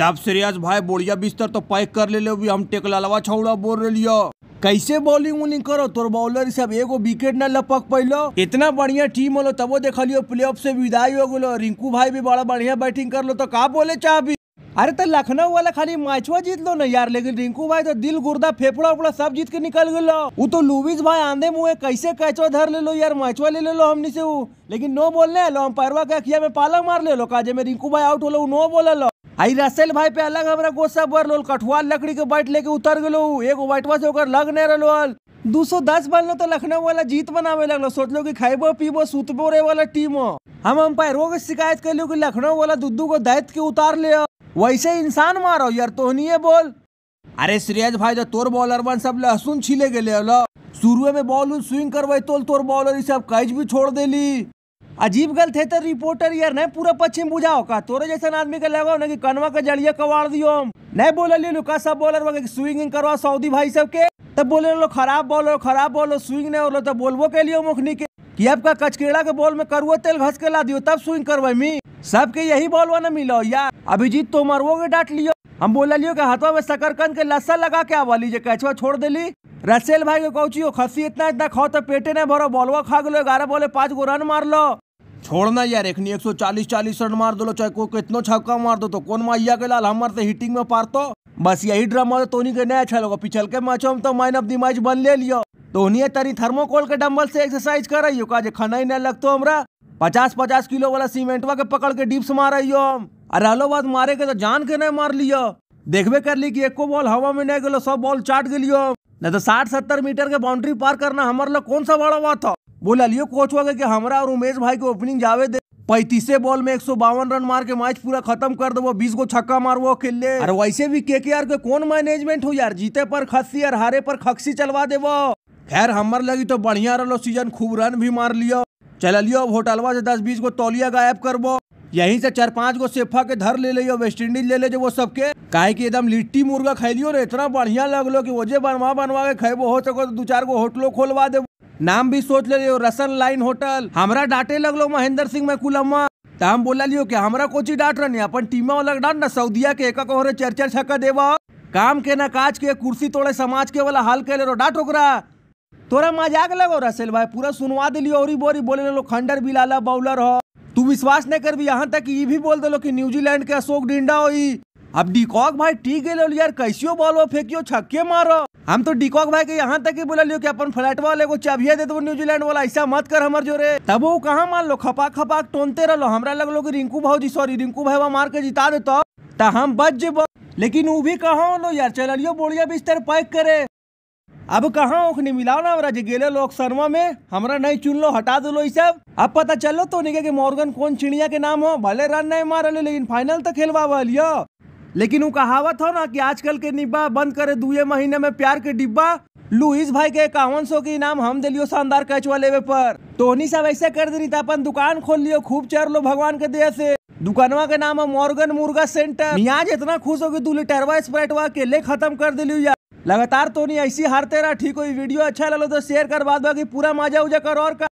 तब श्रेयस भाई बोलिया बिस्तर तो पैक कर ले, ले भी हम टेकलावा छौड़ा बोल रहा कैसे बॉलिंग उलिंग करो तोर बॉलर सब एगो विकेट न लपक पैलो इतना बढ़िया टीम होलो तबो देख लियो प्ले ऑफ से विदाई हो गलो रिंकू भाई भी बड़ा बढ़िया बैटिंग कर लो तो का बोले चाह अरे तो लखनऊ वाला खाली मैचवा जीत लो ना यार लेकिन रिंकू भाई तो दिल गुर्दा फेफड़ा उपड़ा सब जीत के निकल गलो वो तो लुविस भाई आंधे मुहे कैसे कैचवा धर ले लो यार मैचवा ले ले लो हमने से वो लेकिन नो बोलने लो हम पैरवा के अखिया में पाला मार ले लो काजे में रिंकू भाई आउट हो लो नो बोले लो आई रसेल भाई पे अलग हमारा गोसा बढ़ लोल कठुआ लकड़ी के बैट लेके उतर गलो एगो बैठवा से होकर लग नहीं रहा दू सौ दस बनलो तो लखनऊ वाला जीत बनावे लगलो सोचलो कि खाइबो पीबो सुतबो रे वाला टीम हो हम अंपायरों की शिकायत कर लियो कि लखनऊ वाला दुद्दू को दैत के उतार ले वैसे इंसान मारो यार तोहनिए बोल अरे श्रेयस भाई जो तोर बॉलर बन सब लहसुन छीले गए शुरू में बॉल स्विंग करवाई तोल तोर बॉलर सब कैच भी छोड़ देली अजीब गलत है तो रिपोर्टर यार नहीं पूरा पश्चिम बुझाओ का तोरे जैसा आदमी का लगाओ ना कि कनवा का जड़िया कवाड़ दियो हम नहीं बोले लेलू लुका सब बॉलर वगैरह स्विंगिंग करवा सऊदी भाई सब के तब तो बोले लो खराब बॉलो खराब बॉलो स्विंग नहीं हो तो बोलबो के लिए मुखनी के कि आपका कचकेड़ा के बॉल में करुआ तेल घस के ला दियो तब स्विंग करवा मी सबके यही बॉलवा न मिलो यार अभिजीत तो वो के डांट लियो हम बोला लियो के हाथों में शकरकंद के लस्सा लगा के आवा लीजिए कैचवा छोड़ दिली रसेल भाई को कौची हो खसी इतना इतना खाओ तो पेटे नहीं भरो बॉलवा खा गलो ग्यारह बोले पांच गो रन मार लो छोड़ना यार एक सौ चालीस चालीस रन मार दो चाहे कोई कितनो छक्का मार दो तो कौन माइया के लाल हमारे से हिटिंग में पार तो बस यही ड्रामा तो नहीं के नया अच्छा लगा पिछल के मैच हम तो मैन ऑफ दी मैच बन ले लियो तो है तरी थर्मोकोल के डम्बल से एक्सरसाइज कर रही हो का खाना ही नहीं लगतो हमारा पचास पचास किलो वाला सीमेंटवा के पकड़ के डिप्स मार रही हो अरे हलो बात मारे के तो जान के नहीं मार लियो देखबे कर ली कि एको बॉल हवा में नहीं गलो सब बॉल चाट गलियो नहीं तो साठ सत्तर मीटर के बाउंड्री पार करना हमारे लोग कौन सा बड़ा बात था बोला लियो कोच हुआ कि हमारा और उमेश भाई के ओपनिंग जावे दे पैतीसे बॉल में एक रन मार के मैच पूरा खत्म कर दो बीस गो छक्का वो खेल ले और वैसे भी के के आर के कौन मैनेजमेंट हो यार जीते पर खसी और हारे पर खक्सी चलवा देवो खैर हमारे लगी तो बढ़िया रहो सीजन खूब रन भी मार लियो चल लियो होटलवा से दस बीस गो तौलिया गायब करबो यहीं से चार पांच गो सेफा के धर ले लियो वेस्ट इंडीज ले ले जो वो सबके काहे की एकदम लिट्टी मुर्गा खेलियो रे इतना बढ़िया लगलो वो जे बनवा बनवा के खेबो हो सको तो दो चार गो होटलो खोलवा दे नाम भी सोच ले रसन लाइन होटल हमारा डांटे लगलो महेंद्र सिंह में कुलम्मा तो हम बोला लियो कि हमरा कोची डांट रही अपन टीमा वाला डांट ना सऊदिया के एका कोहरे चर्चा छक्का देवा काम के ना काज के कुर्सी तोड़े समाज के वाला हाल के ले डांट ओकरा तोरा मजाक लगो रसेल भाई पूरा सुनवा दिलियो और बोरी बोले लो खंडर बिला बाउलर हो तू विश्वास नहीं कर भी यहाँ तक ये भी बोल दिलो कि न्यूजीलैंड के अशोक डिंडा हो अब डीकॉक भाई टी गए यार कैसियो बॉल हो फेंकियो छक्के मारो हम तो डिकॉक भाई के यहाँ तक ही बोला लियो कि अपन फ्लैट वाले को चाबिया दे दो न्यूजीलैंड वाला ऐसा मत कर हमार जोरे तब वो कहा मान लो खपाक खपाक टोनते रहो हमारा लग लो की रिंकू भाव जी सॉरी रिंकू भाई मार के जिता देता तो हम बच जेब लेकिन वो भी कहाँ लो यार चल चलियो बोलिया बिस्तर पैक करे अब कहाँ ओखनी मिलाओ ना हमरा गेले लोग शर्मा में हमारा नहीं चुन लो हटा दो लो सब अब पता चलो तो निके के मॉर्गन कौन चिड़िया के नाम हो भले रन नहीं मारल लेकिन फाइनल तो खेलवा लियो लेकिन वो कहावत हो ना कि आजकल के निब्बा बंद करे दुए महीने में प्यार के डिब्बा लुइस भाई के इक्यावन सौ के इनाम हम दिलियो शानदार कैचवा लेवे पर टोनी सब ऐसे कर था अपन दुकान खोल लियो खूब चर लो भगवान के दया से दुकानवा के नाम है मॉर्गन मुर्गा सेंटर आज इतना खुश हो गई तू लिटरवा स्प्रेटवा केले खत्म कर दिलियो यार लगातार तो नहीं ऐसी हारते रहा ठीक हो वीडियो अच्छा लगे तो शेयर कर बाद बाकी पूरा मजा उजा कर और कर